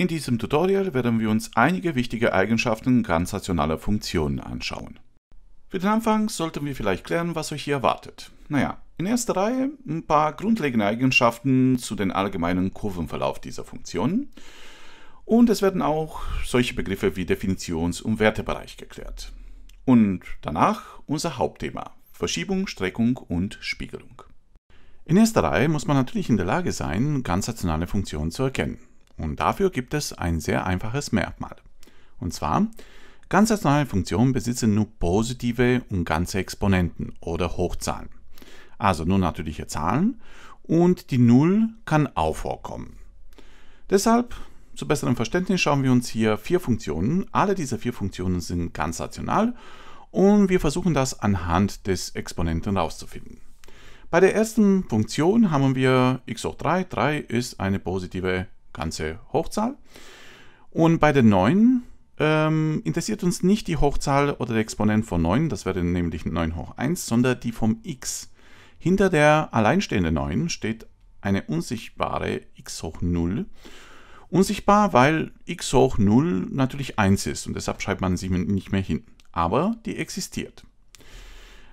In diesem Tutorial werden wir uns einige wichtige Eigenschaften ganzrationaler Funktionen anschauen. Für den Anfang sollten wir vielleicht klären, was euch hier erwartet. Naja, in erster Reihe ein paar grundlegende Eigenschaften zu den allgemeinen Kurvenverlauf dieser Funktionen. Und es werden auch solche Begriffe wie Definitions- und Wertebereich geklärt. Und danach unser Hauptthema, Verschiebung, Streckung und Spiegelung. In erster Reihe muss man natürlich in der Lage sein, ganz ganzrationale Funktionen zu erkennen. Und dafür gibt es ein sehr einfaches Merkmal. Und zwar, ganzzahlen Funktionen besitzen nur positive und ganze Exponenten oder Hochzahlen. Also nur natürliche Zahlen und die 0 kann auch vorkommen. Deshalb, zu besserem Verständnis, schauen wir uns hier vier Funktionen. Alle diese vier Funktionen sind ganz rational und wir versuchen das anhand des Exponenten herauszufinden. Bei der ersten Funktion haben wir x hoch 3. 3 ist eine positive ganze Hochzahl. Und bei den 9 ähm, interessiert uns nicht die Hochzahl oder der Exponent von 9, das wäre nämlich 9 hoch 1, sondern die vom x. Hinter der alleinstehenden 9 steht eine unsichtbare x hoch 0. Unsichtbar, weil x hoch 0 natürlich 1 ist und deshalb schreibt man sie nicht mehr hin. Aber die existiert.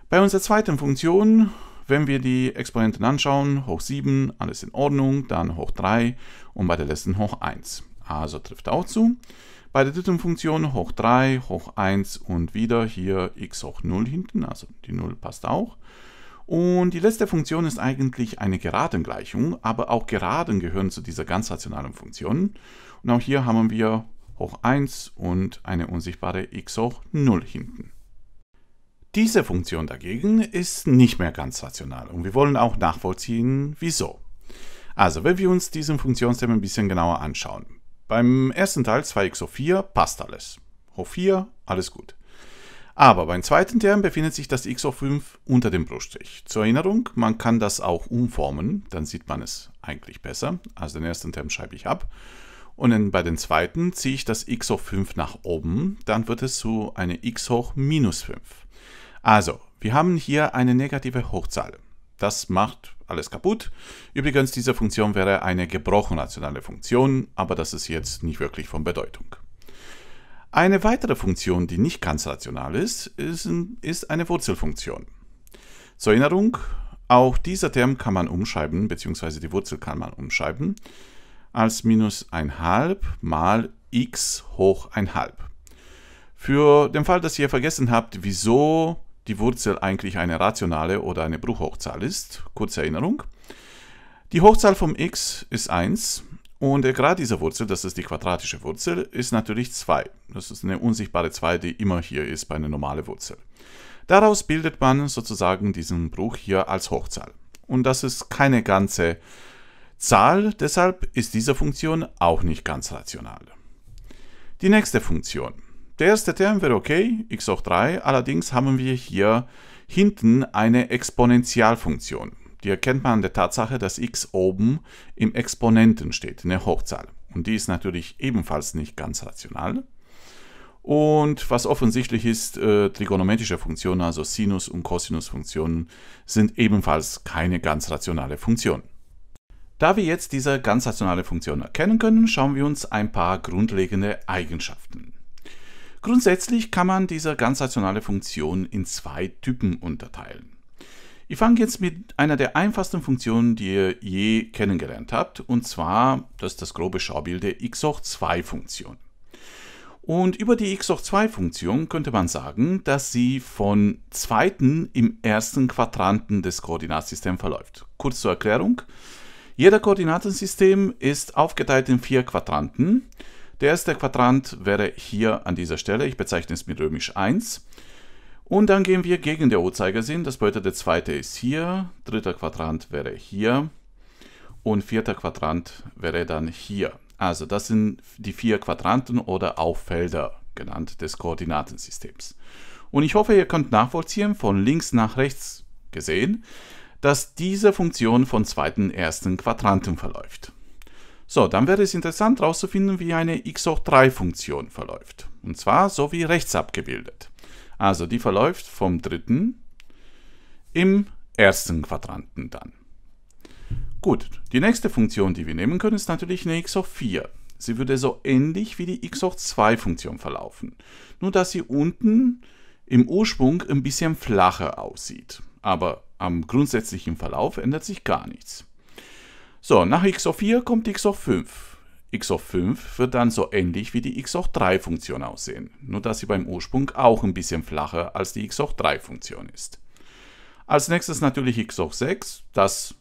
Bei unserer zweiten Funktion wenn wir die Exponenten anschauen, hoch 7, alles in Ordnung, dann hoch 3 und bei der letzten hoch 1. Also trifft auch zu. Bei der dritten Funktion hoch 3, hoch 1 und wieder hier x hoch 0 hinten, also die 0 passt auch. Und die letzte Funktion ist eigentlich eine Geradengleichung, aber auch Geraden gehören zu dieser ganz rationalen Funktion. Und auch hier haben wir hoch 1 und eine unsichtbare x hoch 0 hinten. Diese Funktion dagegen ist nicht mehr ganz rational und wir wollen auch nachvollziehen, wieso. Also, wenn wir uns diesen Funktionsterm ein bisschen genauer anschauen. Beim ersten Teil 2x hoch 4 passt alles. Hoch 4, alles gut. Aber beim zweiten Term befindet sich das x hoch 5 unter dem Bruchstrich. Zur Erinnerung, man kann das auch umformen, dann sieht man es eigentlich besser. Also den ersten Term schreibe ich ab. Und dann bei den zweiten ziehe ich das x hoch 5 nach oben, dann wird es zu eine x hoch minus 5. Also, wir haben hier eine negative Hochzahl. Das macht alles kaputt. Übrigens, diese Funktion wäre eine gebrochen rationale Funktion, aber das ist jetzt nicht wirklich von Bedeutung. Eine weitere Funktion, die nicht ganz rational ist, ist, eine Wurzelfunktion. Zur Erinnerung, auch dieser Term kann man umschreiben, beziehungsweise die Wurzel kann man umschreiben, als minus 1,5 mal x hoch 1,5. Für den Fall, dass ihr vergessen habt, wieso die Wurzel eigentlich eine rationale oder eine Bruchhochzahl ist. Kurze Erinnerung. Die Hochzahl vom x ist 1 und der Grad dieser Wurzel, das ist die quadratische Wurzel, ist natürlich 2. Das ist eine unsichtbare 2, die immer hier ist bei einer normalen Wurzel. Daraus bildet man sozusagen diesen Bruch hier als Hochzahl. Und das ist keine ganze Zahl, deshalb ist diese Funktion auch nicht ganz rational. Die nächste Funktion. Der erste Term wäre okay, x hoch 3, allerdings haben wir hier hinten eine Exponentialfunktion. Die erkennt man an der Tatsache, dass x oben im Exponenten steht, in der Hochzahl. Und die ist natürlich ebenfalls nicht ganz rational. Und was offensichtlich ist, äh, trigonometrische Funktionen, also Sinus- und Cosinus-Funktionen, sind ebenfalls keine ganz rationale Funktion. Da wir jetzt diese ganz rationale Funktion erkennen können, schauen wir uns ein paar grundlegende Eigenschaften Grundsätzlich kann man diese ganzrationale Funktion in zwei Typen unterteilen. Ich fange jetzt mit einer der einfachsten Funktionen, die ihr je kennengelernt habt, und zwar, das ist das grobe Schaubild der x hoch 2 Funktion. Und über die x hoch 2 Funktion könnte man sagen, dass sie von zweiten im ersten Quadranten des Koordinatsystems verläuft. Kurz zur Erklärung. Jeder Koordinatensystem ist aufgeteilt in vier Quadranten der erste Quadrant wäre hier an dieser Stelle. Ich bezeichne es mit römisch 1. Und dann gehen wir gegen den Uhrzeigersinn. Das bedeutet, der zweite ist hier, dritter Quadrant wäre hier und vierter Quadrant wäre dann hier. Also das sind die vier Quadranten oder auch Felder genannt des Koordinatensystems. Und ich hoffe, ihr könnt nachvollziehen, von links nach rechts gesehen, dass diese Funktion von zweiten ersten Quadranten verläuft. So, dann wäre es interessant herauszufinden, wie eine x 3 Funktion verläuft. Und zwar so wie rechts abgebildet. Also die verläuft vom dritten im ersten Quadranten dann. Gut, die nächste Funktion, die wir nehmen können, ist natürlich eine x 4. Sie würde so ähnlich wie die x 2 Funktion verlaufen. Nur dass sie unten im Ursprung ein bisschen flacher aussieht. Aber am grundsätzlichen Verlauf ändert sich gar nichts. So, nach x hoch 4 kommt x hoch 5. x hoch 5 wird dann so ähnlich wie die x hoch 3 Funktion aussehen, nur dass sie beim Ursprung auch ein bisschen flacher als die x hoch 3 Funktion ist. Als nächstes natürlich x hoch 6, das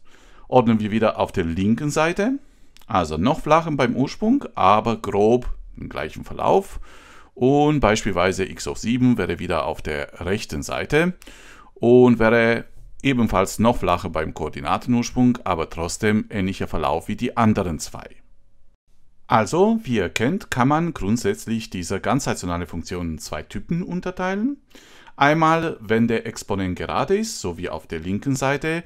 ordnen wir wieder auf der linken Seite, also noch flacher beim Ursprung, aber grob im gleichen Verlauf. Und beispielsweise x hoch 7 wäre wieder auf der rechten Seite und wäre ebenfalls noch flacher beim Koordinatenursprung, aber trotzdem ähnlicher Verlauf wie die anderen zwei. Also, wie ihr kennt, kann man grundsätzlich diese ganzrationale Funktion in zwei Typen unterteilen. Einmal, wenn der Exponent gerade ist, so wie auf der linken Seite,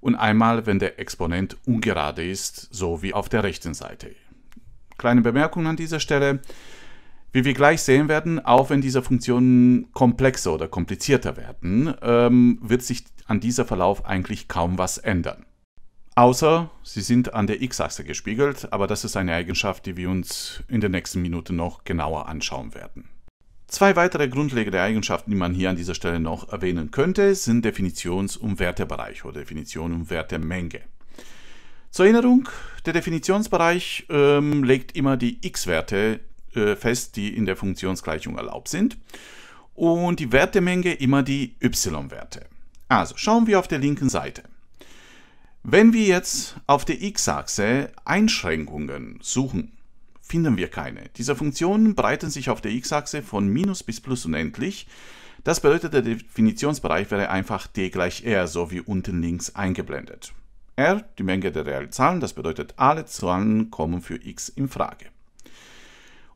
und einmal, wenn der Exponent ungerade ist, so wie auf der rechten Seite. Kleine Bemerkung an dieser Stelle. Wie wir gleich sehen werden, auch wenn diese Funktionen komplexer oder komplizierter werden, ähm, wird sich an dieser Verlauf eigentlich kaum was ändern. Außer sie sind an der x-Achse gespiegelt, aber das ist eine Eigenschaft, die wir uns in der nächsten Minute noch genauer anschauen werden. Zwei weitere grundlegende Eigenschaften, die man hier an dieser Stelle noch erwähnen könnte, sind Definitions- und Wertebereich oder Definition und Wertemenge. Zur Erinnerung, der Definitionsbereich ähm, legt immer die x-Werte äh, fest, die in der Funktionsgleichung erlaubt sind und die Wertemenge immer die y-Werte. Also schauen wir auf der linken Seite. Wenn wir jetzt auf der x-Achse Einschränkungen suchen, finden wir keine. Diese Funktionen breiten sich auf der x-Achse von Minus bis Plus unendlich. Das bedeutet, der Definitionsbereich wäre einfach d gleich r, so wie unten links eingeblendet. r, die Menge der realen Zahlen, das bedeutet, alle Zahlen kommen für x in Frage.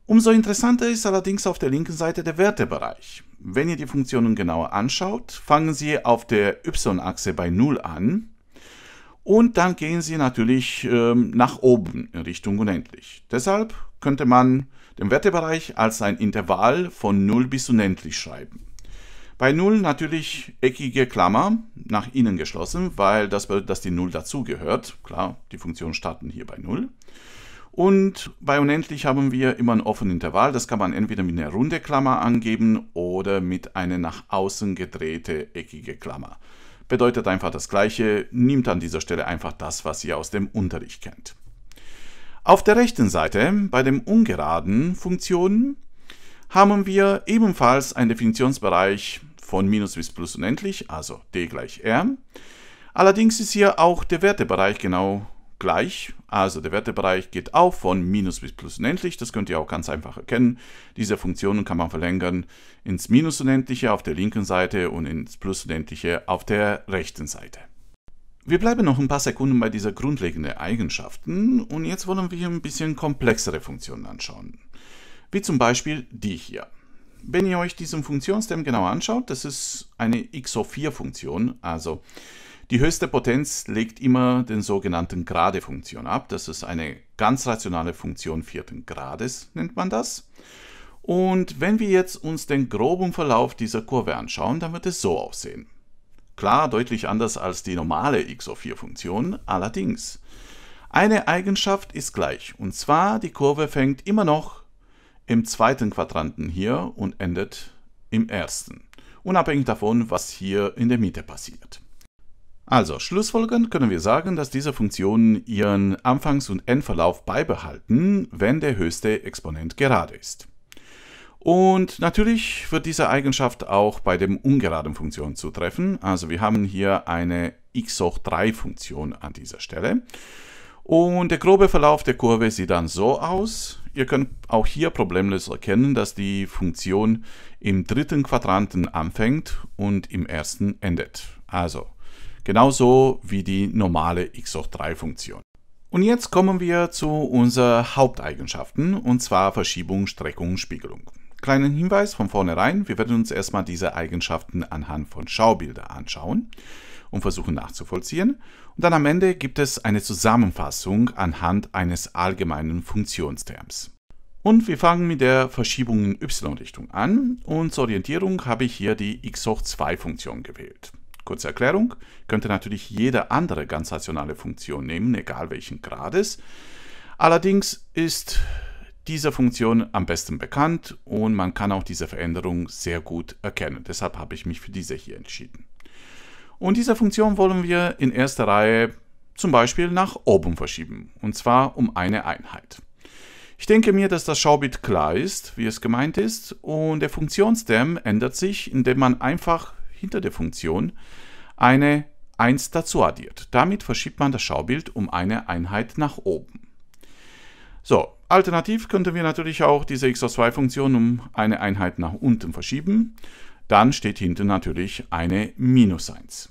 Umso interessanter ist allerdings auf der linken Seite der Wertebereich. Wenn ihr die Funktionen genauer anschaut, fangen sie auf der y-Achse bei 0 an und dann gehen sie natürlich ähm, nach oben in Richtung unendlich. Deshalb könnte man den Wertebereich als ein Intervall von 0 bis unendlich schreiben. Bei 0 natürlich eckige Klammer nach innen geschlossen, weil das, bedeutet, dass die 0 dazugehört. Klar, die Funktionen starten hier bei 0. Und bei unendlich haben wir immer ein offenes Intervall. Das kann man entweder mit einer runden Klammer angeben oder mit einer nach außen gedrehte eckige Klammer. Bedeutet einfach das Gleiche, nimmt an dieser Stelle einfach das, was ihr aus dem Unterricht kennt. Auf der rechten Seite, bei den ungeraden Funktionen, haben wir ebenfalls einen Definitionsbereich von minus bis plus unendlich, also d gleich r. Allerdings ist hier auch der Wertebereich genau gleich. Also der Wertebereich geht auch von Minus bis Plus unendlich. Das könnt ihr auch ganz einfach erkennen. Diese Funktionen kann man verlängern ins Minus unendliche auf der linken Seite und ins Plus unendliche auf der rechten Seite. Wir bleiben noch ein paar Sekunden bei dieser grundlegenden Eigenschaften und jetzt wollen wir ein bisschen komplexere Funktionen anschauen. Wie zum Beispiel die hier. Wenn ihr euch diesen Funktionsterm genau anschaut, das ist eine xo 4 funktion also die höchste Potenz legt immer den sogenannten Gradefunktion ab. Das ist eine ganz rationale Funktion vierten Grades, nennt man das. Und wenn wir jetzt uns den groben Verlauf dieser Kurve anschauen, dann wird es so aussehen. Klar, deutlich anders als die normale x auf 4 Funktion, allerdings. Eine Eigenschaft ist gleich, und zwar die Kurve fängt immer noch im zweiten Quadranten hier und endet im ersten, unabhängig davon, was hier in der Mitte passiert. Also, schlussfolgernd können wir sagen, dass diese Funktionen ihren Anfangs- und Endverlauf beibehalten, wenn der höchste Exponent gerade ist. Und natürlich wird diese Eigenschaft auch bei dem ungeraden Funktion zutreffen. Also wir haben hier eine x hoch 3 Funktion an dieser Stelle. Und der grobe Verlauf der Kurve sieht dann so aus. Ihr könnt auch hier problemlos erkennen, dass die Funktion im dritten Quadranten anfängt und im ersten endet. Also Genauso wie die normale x hoch 3 Funktion. Und jetzt kommen wir zu unseren Haupteigenschaften, und zwar Verschiebung, Streckung, Spiegelung. Kleinen Hinweis von vornherein, wir werden uns erstmal diese Eigenschaften anhand von Schaubildern anschauen und versuchen nachzuvollziehen. Und dann am Ende gibt es eine Zusammenfassung anhand eines allgemeinen Funktionsterms. Und wir fangen mit der Verschiebung in y-Richtung an und zur Orientierung habe ich hier die x hoch 2 Funktion gewählt. Kurze Erklärung, könnte natürlich jede andere ganz rationale Funktion nehmen, egal welchen Grades. Allerdings ist diese Funktion am besten bekannt und man kann auch diese Veränderung sehr gut erkennen. Deshalb habe ich mich für diese hier entschieden. Und diese Funktion wollen wir in erster Reihe zum Beispiel nach oben verschieben, und zwar um eine Einheit. Ich denke mir, dass das Schaubit klar ist, wie es gemeint ist, und der Funktionsterm ändert sich, indem man einfach hinter der Funktion eine 1 dazu addiert. Damit verschiebt man das Schaubild um eine Einheit nach oben. So, alternativ könnten wir natürlich auch diese x 2 Funktion um eine Einheit nach unten verschieben. Dann steht hinten natürlich eine minus 1.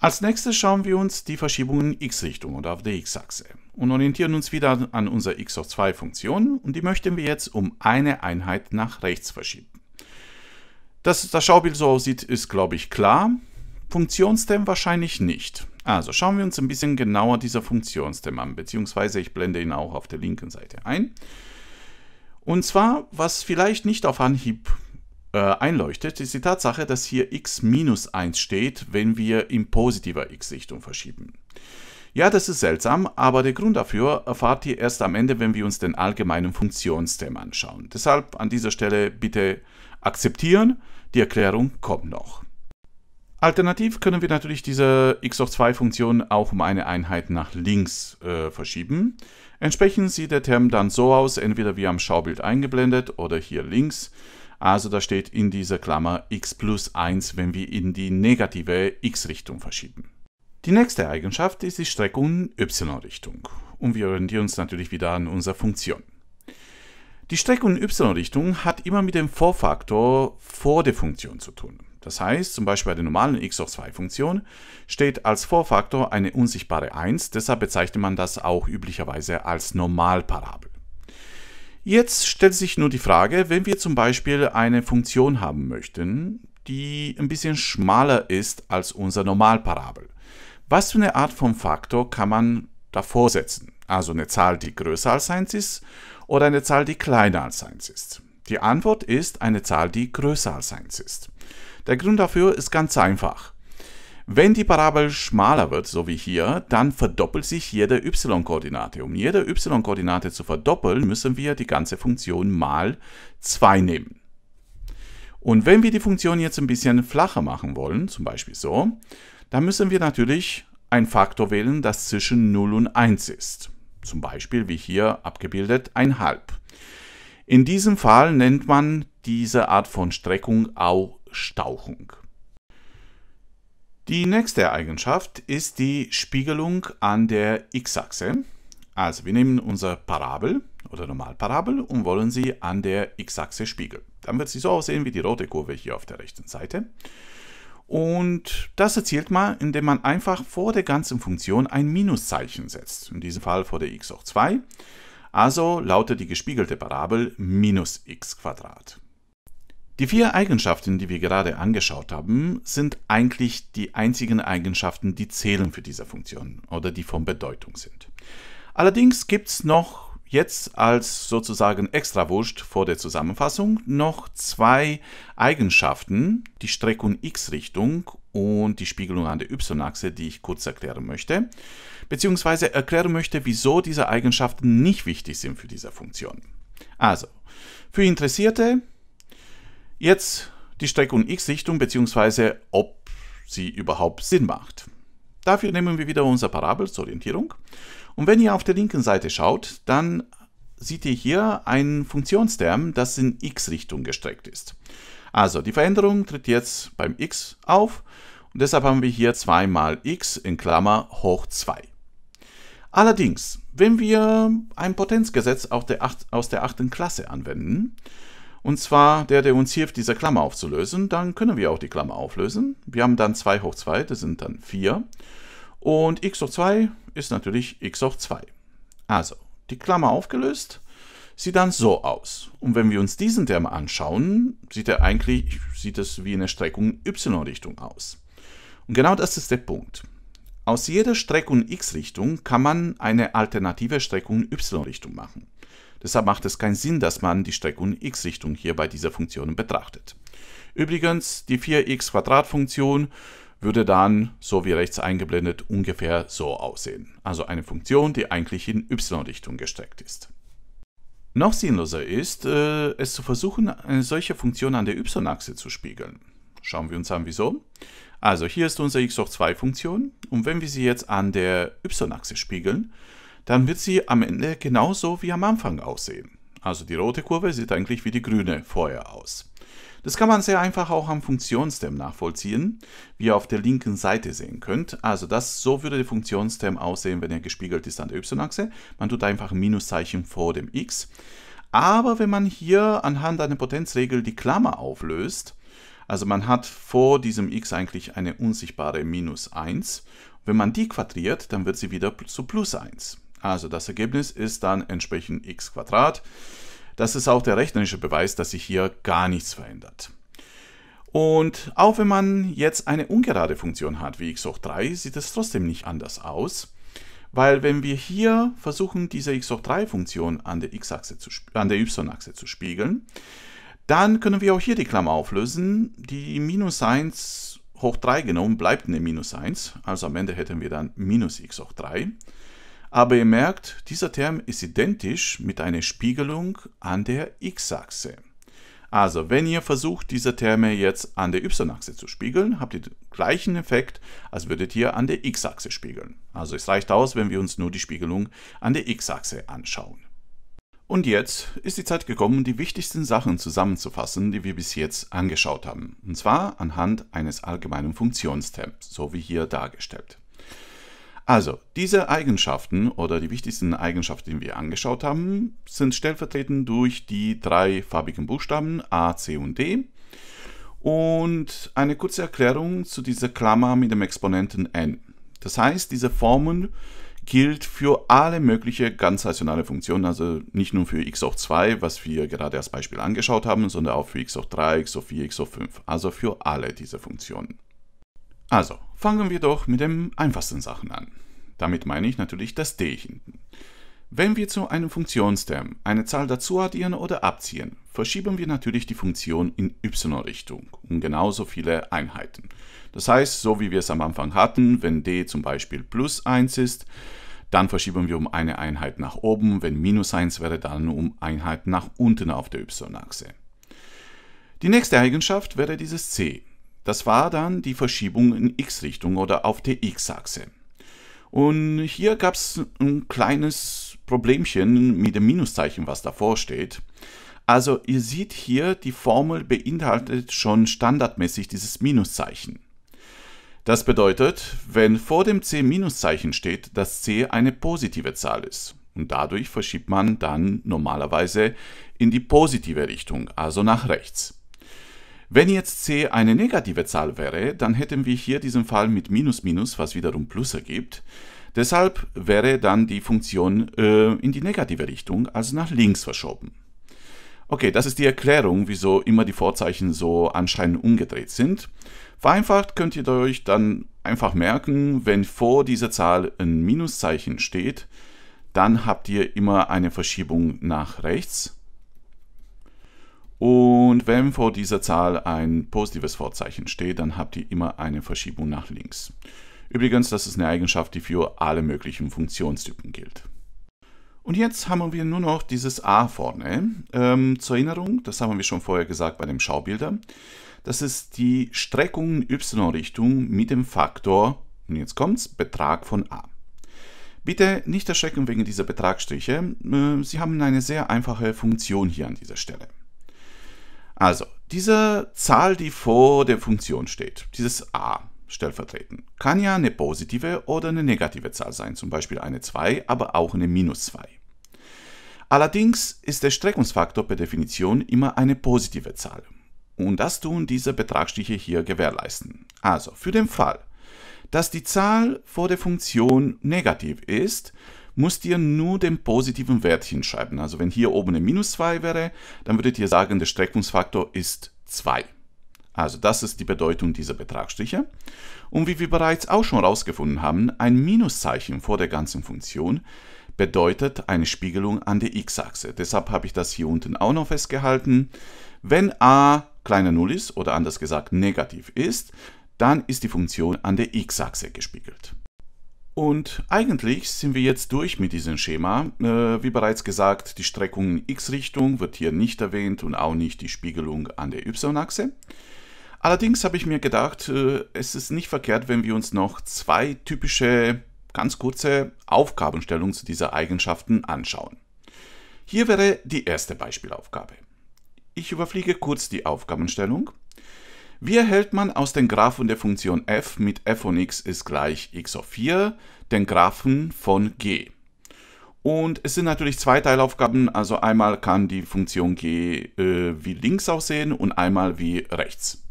Als nächstes schauen wir uns die Verschiebungen in x-Richtung oder auf der x-Achse und orientieren uns wieder an unserer x 2 Funktion und die möchten wir jetzt um eine Einheit nach rechts verschieben. Dass das Schaubild so aussieht, ist glaube ich klar. Funktionstem wahrscheinlich nicht. Also schauen wir uns ein bisschen genauer dieser Funktionstem an, beziehungsweise ich blende ihn auch auf der linken Seite ein. Und zwar, was vielleicht nicht auf Anhieb äh, einleuchtet, ist die Tatsache, dass hier x minus 1 steht, wenn wir in positiver x-Richtung verschieben. Ja, das ist seltsam, aber der Grund dafür erfahrt ihr erst am Ende, wenn wir uns den allgemeinen Funktionstem anschauen. Deshalb an dieser Stelle bitte akzeptieren, die Erklärung kommt noch. Alternativ können wir natürlich diese x hoch 2 Funktion auch um eine Einheit nach links äh, verschieben. Entsprechend sieht der Term dann so aus, entweder wie am Schaubild eingeblendet oder hier links. Also da steht in dieser Klammer x plus 1, wenn wir in die negative x-Richtung verschieben. Die nächste Eigenschaft ist die Streckung y-Richtung. Und wir orientieren uns natürlich wieder an unserer Funktion. Die Streckung y-Richtung hat immer mit dem Vorfaktor vor der Funktion zu tun. Das heißt, zum Beispiel bei der normalen x hoch 2 Funktion steht als Vorfaktor eine unsichtbare 1, deshalb bezeichnet man das auch üblicherweise als Normalparabel. Jetzt stellt sich nur die Frage, wenn wir zum Beispiel eine Funktion haben möchten, die ein bisschen schmaler ist als unser Normalparabel. Was für eine Art von Faktor kann man davor setzen? Also eine Zahl, die größer als 1 ist oder eine Zahl, die kleiner als 1 ist? Die Antwort ist eine Zahl, die größer als 1 ist. Der Grund dafür ist ganz einfach. Wenn die Parabel schmaler wird, so wie hier, dann verdoppelt sich jede y-Koordinate. Um jede y-Koordinate zu verdoppeln, müssen wir die ganze Funktion mal 2 nehmen. Und wenn wir die Funktion jetzt ein bisschen flacher machen wollen, zum Beispiel so, dann müssen wir natürlich einen Faktor wählen, das zwischen 0 und 1 ist. Zum Beispiel wie hier abgebildet 1,5. In diesem Fall nennt man diese Art von Streckung auch Stauchung. Die nächste Eigenschaft ist die Spiegelung an der x-Achse. Also wir nehmen unsere Parabel oder Normalparabel und wollen sie an der x-Achse spiegeln. Dann wird sie so aussehen wie die rote Kurve hier auf der rechten Seite. Und das erzielt man, indem man einfach vor der ganzen Funktion ein Minuszeichen setzt. In diesem Fall vor der x hoch 2. Also lautet die gespiegelte Parabel minus x Quadrat. Die vier Eigenschaften, die wir gerade angeschaut haben, sind eigentlich die einzigen Eigenschaften, die zählen für diese Funktion oder die von Bedeutung sind. Allerdings gibt es noch jetzt als sozusagen extra Wurscht vor der Zusammenfassung noch zwei Eigenschaften, die Streckung X-Richtung und die Spiegelung an der Y-Achse, die ich kurz erklären möchte, beziehungsweise erklären möchte, wieso diese Eigenschaften nicht wichtig sind für diese Funktion. Also, für Interessierte Jetzt die Streckung und X-Richtung bzw. ob sie überhaupt Sinn macht. Dafür nehmen wir wieder unser Parabel zur Orientierung. Und wenn ihr auf der linken Seite schaut, dann seht ihr hier einen Funktionsterm, das in x-Richtung gestreckt ist. Also die Veränderung tritt jetzt beim x auf und deshalb haben wir hier 2 mal x in Klammer hoch 2. Allerdings, wenn wir ein Potenzgesetz aus der, 8, aus der 8. Klasse anwenden, und zwar der, der uns hilft, diese Klammer aufzulösen. Dann können wir auch die Klammer auflösen. Wir haben dann 2 hoch 2, das sind dann 4. Und x hoch 2 ist natürlich x hoch 2. Also, die Klammer aufgelöst sieht dann so aus. Und wenn wir uns diesen Term anschauen, sieht er eigentlich, sieht es wie eine Streckung y-Richtung aus. Und genau das ist der Punkt. Aus jeder Streckung x-Richtung kann man eine alternative Streckung y-Richtung machen. Deshalb macht es keinen Sinn, dass man die Streckung in x-Richtung hier bei dieser Funktion betrachtet. Übrigens, die 4 x funktion würde dann, so wie rechts eingeblendet, ungefähr so aussehen. Also eine Funktion, die eigentlich in y-Richtung gestreckt ist. Noch sinnloser ist, äh, es zu versuchen, eine solche Funktion an der y-Achse zu spiegeln. Schauen wir uns an, wieso. Also hier ist unsere x hoch 2 Funktion und wenn wir sie jetzt an der y-Achse spiegeln, dann wird sie am Ende genauso wie am Anfang aussehen. Also die rote Kurve sieht eigentlich wie die grüne vorher aus. Das kann man sehr einfach auch am Funktionsstem nachvollziehen, wie ihr auf der linken Seite sehen könnt. Also das, so würde der Funktionsstem aussehen, wenn er gespiegelt ist an der y-Achse. Man tut einfach ein Minuszeichen vor dem x. Aber wenn man hier anhand einer Potenzregel die Klammer auflöst, also man hat vor diesem x eigentlich eine unsichtbare Minus 1. Wenn man die quadriert, dann wird sie wieder zu Plus 1. Also das Ergebnis ist dann entsprechend x. Das ist auch der rechnerische Beweis, dass sich hier gar nichts verändert. Und auch wenn man jetzt eine ungerade Funktion hat, wie x hoch 3, sieht es trotzdem nicht anders aus. Weil wenn wir hier versuchen, diese x hoch 3 Funktion an der x-Achse zu, y-Achse zu spiegeln, dann können wir auch hier die Klammer auflösen. Die minus 1 hoch 3 genommen bleibt eine minus 1. Also am Ende hätten wir dann minus x hoch 3. Aber ihr merkt, dieser Term ist identisch mit einer Spiegelung an der x-Achse. Also, wenn ihr versucht, diese Terme jetzt an der y-Achse zu spiegeln, habt ihr den gleichen Effekt, als würdet ihr an der x-Achse spiegeln. Also es reicht aus, wenn wir uns nur die Spiegelung an der x-Achse anschauen. Und jetzt ist die Zeit gekommen, die wichtigsten Sachen zusammenzufassen, die wir bis jetzt angeschaut haben. Und zwar anhand eines allgemeinen Funktionsterms, so wie hier dargestellt. Also, diese Eigenschaften oder die wichtigsten Eigenschaften, die wir angeschaut haben, sind stellvertretend durch die drei farbigen Buchstaben A, C und D. Und eine kurze Erklärung zu dieser Klammer mit dem Exponenten n. Das heißt, diese Formel gilt für alle möglichen ganzrationale Funktionen, also nicht nur für x hoch 2, was wir gerade als Beispiel angeschaut haben, sondern auch für x hoch 3, x hoch 4, x hoch 5, also für alle diese Funktionen. Also, fangen wir doch mit den einfachsten Sachen an. Damit meine ich natürlich das D hinten. Wenn wir zu einem Funktionsterm eine Zahl dazu addieren oder abziehen, verschieben wir natürlich die Funktion in y-Richtung um genauso viele Einheiten. Das heißt, so wie wir es am Anfang hatten, wenn d zum Beispiel plus 1 ist, dann verschieben wir um eine Einheit nach oben, wenn minus 1 wäre, dann um Einheit nach unten auf der y-Achse. Die nächste Eigenschaft wäre dieses c. Das war dann die Verschiebung in X-Richtung oder auf der X-Achse. Und hier gab es ein kleines Problemchen mit dem Minuszeichen, was davor steht. Also ihr seht hier, die Formel beinhaltet schon standardmäßig dieses Minuszeichen. Das bedeutet, wenn vor dem C-Minuszeichen steht, dass C eine positive Zahl ist. Und dadurch verschiebt man dann normalerweise in die positive Richtung, also nach rechts. Wenn jetzt c eine negative Zahl wäre, dann hätten wir hier diesen Fall mit minus minus, was wiederum plus ergibt. Deshalb wäre dann die Funktion äh, in die negative Richtung, also nach links verschoben. Okay, das ist die Erklärung, wieso immer die Vorzeichen so anscheinend umgedreht sind. Vereinfacht könnt ihr euch dann einfach merken, wenn vor dieser Zahl ein Minuszeichen steht, dann habt ihr immer eine Verschiebung nach rechts. Und wenn vor dieser Zahl ein positives Vorzeichen steht, dann habt ihr immer eine Verschiebung nach links. Übrigens, das ist eine Eigenschaft, die für alle möglichen Funktionstypen gilt. Und jetzt haben wir nur noch dieses a vorne. Ähm, zur Erinnerung, das haben wir schon vorher gesagt bei dem Schaubilder. Das ist die Streckung y-Richtung mit dem Faktor, und jetzt kommt's, Betrag von a. Bitte nicht erschrecken wegen dieser Betragsstriche. Ähm, Sie haben eine sehr einfache Funktion hier an dieser Stelle. Also, diese Zahl, die vor der Funktion steht, dieses a stellvertretend, kann ja eine positive oder eine negative Zahl sein, zum Beispiel eine 2, aber auch eine minus 2. Allerdings ist der Streckungsfaktor per Definition immer eine positive Zahl. Und das tun diese Betragsstiche hier gewährleisten. Also, für den Fall, dass die Zahl vor der Funktion negativ ist, müsst ihr nur den positiven Wert hinschreiben. Also wenn hier oben eine minus 2 wäre, dann würdet ihr sagen, der Streckungsfaktor ist 2. Also das ist die Bedeutung dieser Betragsstriche. Und wie wir bereits auch schon herausgefunden haben, ein Minuszeichen vor der ganzen Funktion bedeutet eine Spiegelung an der x-Achse. Deshalb habe ich das hier unten auch noch festgehalten. Wenn a kleiner 0 ist oder anders gesagt negativ ist, dann ist die Funktion an der x-Achse gespiegelt. Und eigentlich sind wir jetzt durch mit diesem Schema. Äh, wie bereits gesagt, die Streckung in x-Richtung wird hier nicht erwähnt und auch nicht die Spiegelung an der y-Achse. Allerdings habe ich mir gedacht, äh, es ist nicht verkehrt, wenn wir uns noch zwei typische, ganz kurze Aufgabenstellungen zu dieser Eigenschaften anschauen. Hier wäre die erste Beispielaufgabe. Ich überfliege kurz die Aufgabenstellung. Wie erhält man aus den Graphen der Funktion f mit f von x ist gleich x auf 4 den Graphen von g? Und es sind natürlich zwei Teilaufgaben, also einmal kann die Funktion g äh, wie links aussehen und einmal wie rechts.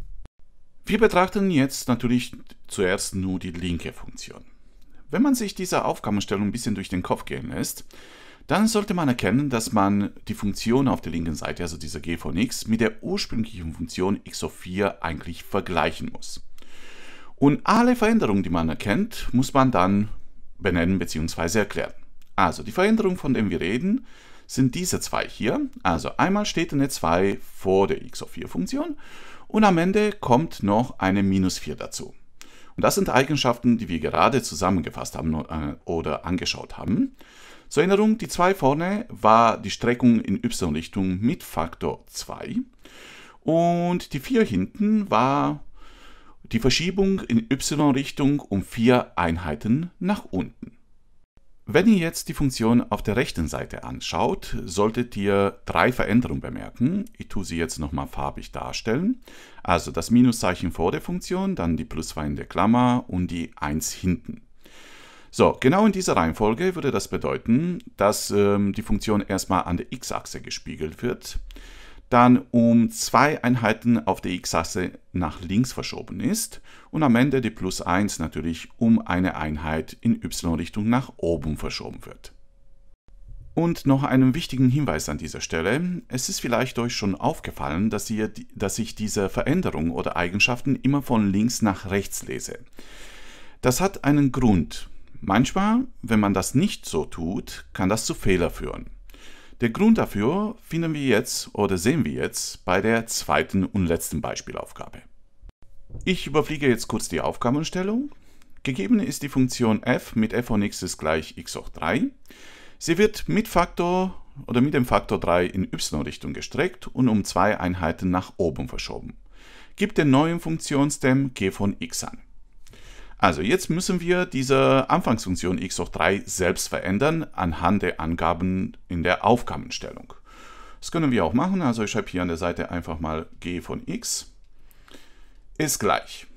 Wir betrachten jetzt natürlich zuerst nur die linke Funktion. Wenn man sich diese Aufgabenstellung ein bisschen durch den Kopf gehen lässt, dann sollte man erkennen, dass man die Funktion auf der linken Seite, also dieser g von x, mit der ursprünglichen Funktion x auf 4 eigentlich vergleichen muss. Und alle Veränderungen, die man erkennt, muss man dann benennen bzw. erklären. Also die Veränderungen, von denen wir reden, sind diese zwei hier. Also einmal steht eine 2 vor der x auf 4 Funktion und am Ende kommt noch eine minus 4 dazu. Und das sind Eigenschaften, die wir gerade zusammengefasst haben äh, oder angeschaut haben. Zur Erinnerung, die 2 vorne war die Streckung in y-Richtung mit Faktor 2 und die 4 hinten war die Verschiebung in y-Richtung um 4 Einheiten nach unten. Wenn ihr jetzt die Funktion auf der rechten Seite anschaut, solltet ihr drei Veränderungen bemerken. Ich tue sie jetzt nochmal farbig darstellen. Also das Minuszeichen vor der Funktion, dann die Plus 2 in der Klammer und die 1 hinten. So, genau in dieser Reihenfolge würde das bedeuten, dass ähm, die Funktion erstmal an der x-Achse gespiegelt wird, dann um zwei Einheiten auf der x-Achse nach links verschoben ist und am Ende die plus 1 natürlich um eine Einheit in y-Richtung nach oben verschoben wird. Und noch einen wichtigen Hinweis an dieser Stelle. Es ist vielleicht euch schon aufgefallen, dass, ihr, dass ich diese Veränderung oder Eigenschaften immer von links nach rechts lese. Das hat einen Grund. Manchmal, wenn man das nicht so tut, kann das zu Fehler führen. Der Grund dafür finden wir jetzt oder sehen wir jetzt bei der zweiten und letzten Beispielaufgabe. Ich überfliege jetzt kurz die Aufgabenstellung. Gegeben ist die Funktion f mit f von x ist gleich x hoch 3. Sie wird mit Faktor oder mit dem Faktor 3 in y-Richtung gestreckt und um zwei Einheiten nach oben verschoben. Gib den neuen Funktionsstem g von x an. Also jetzt müssen wir diese Anfangsfunktion x hoch 3 selbst verändern anhand der Angaben in der Aufgabenstellung. Das können wir auch machen. Also ich schreibe hier an der Seite einfach mal g von x ist gleich.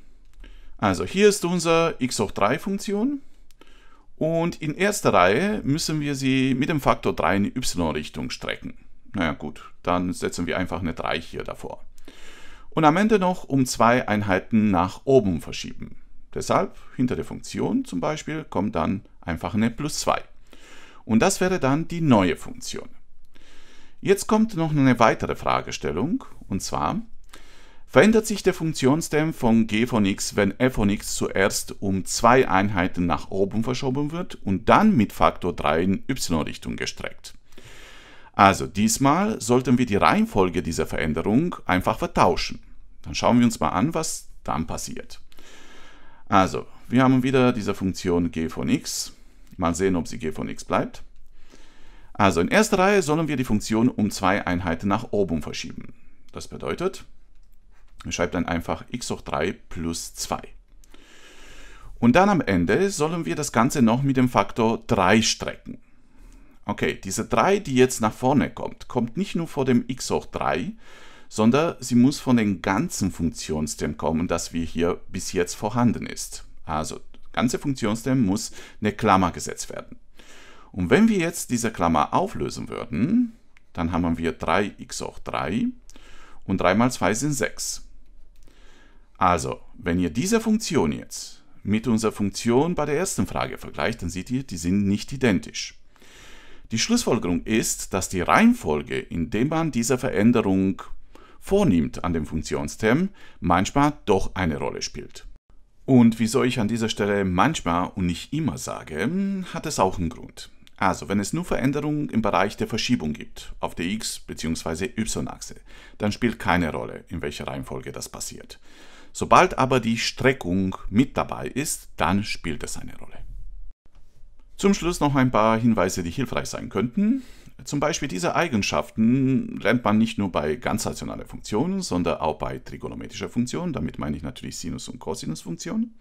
Also hier ist unser x hoch 3 Funktion. Und in erster Reihe müssen wir sie mit dem Faktor 3 in y-Richtung strecken. Naja gut, dann setzen wir einfach eine 3 hier davor. Und am Ende noch um zwei Einheiten nach oben verschieben. Deshalb hinter der Funktion zum Beispiel kommt dann einfach eine plus 2. Und das wäre dann die neue Funktion. Jetzt kommt noch eine weitere Fragestellung, und zwar, verändert sich der Funktionsterm von g von x, wenn f von x zuerst um zwei Einheiten nach oben verschoben wird und dann mit Faktor 3 in y-Richtung gestreckt. Also diesmal sollten wir die Reihenfolge dieser Veränderung einfach vertauschen. Dann schauen wir uns mal an, was dann passiert. Also, wir haben wieder diese Funktion g von x. Mal sehen, ob sie g von x bleibt. Also in erster Reihe sollen wir die Funktion um zwei Einheiten nach oben verschieben. Das bedeutet, man schreibt dann einfach x hoch 3 plus 2. Und dann am Ende sollen wir das Ganze noch mit dem Faktor 3 strecken. Okay, diese 3, die jetzt nach vorne kommt, kommt nicht nur vor dem x hoch 3, sondern sie muss von den ganzen Funktionsstem kommen, das wir hier bis jetzt vorhanden ist. Also ganze Funktionsstem muss eine Klammer gesetzt werden. Und wenn wir jetzt diese Klammer auflösen würden, dann haben wir 3x hoch 3 und 3 mal 2 sind 6. Also, wenn ihr diese Funktion jetzt mit unserer Funktion bei der ersten Frage vergleicht, dann seht ihr, die sind nicht identisch. Die Schlussfolgerung ist, dass die Reihenfolge, in der man diese Veränderung vornimmt an dem Funktionsterm, manchmal doch eine Rolle spielt. Und wieso ich an dieser Stelle manchmal und nicht immer sage, hat es auch einen Grund. Also, wenn es nur Veränderungen im Bereich der Verschiebung gibt, auf der x- bzw. y-Achse, dann spielt keine Rolle, in welcher Reihenfolge das passiert. Sobald aber die Streckung mit dabei ist, dann spielt es eine Rolle. Zum Schluss noch ein paar Hinweise, die hilfreich sein könnten. Zum Beispiel diese Eigenschaften lernt man nicht nur bei ganzrationalen Funktionen, sondern auch bei trigonometrischen Funktionen. Damit meine ich natürlich Sinus- und Cosinus-Funktionen.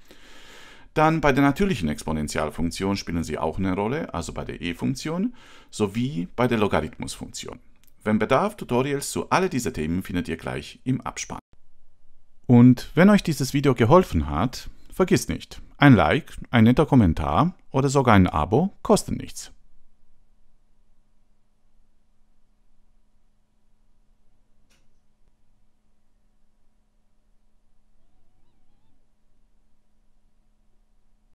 Dann bei der natürlichen Exponentialfunktion spielen sie auch eine Rolle, also bei der E-Funktion, sowie bei der Logarithmusfunktion. Wenn Bedarf, Tutorials zu all diesen Themen findet ihr gleich im Abspann. Und wenn euch dieses Video geholfen hat, vergiss nicht, ein Like, ein netter Kommentar oder sogar ein Abo kosten nichts.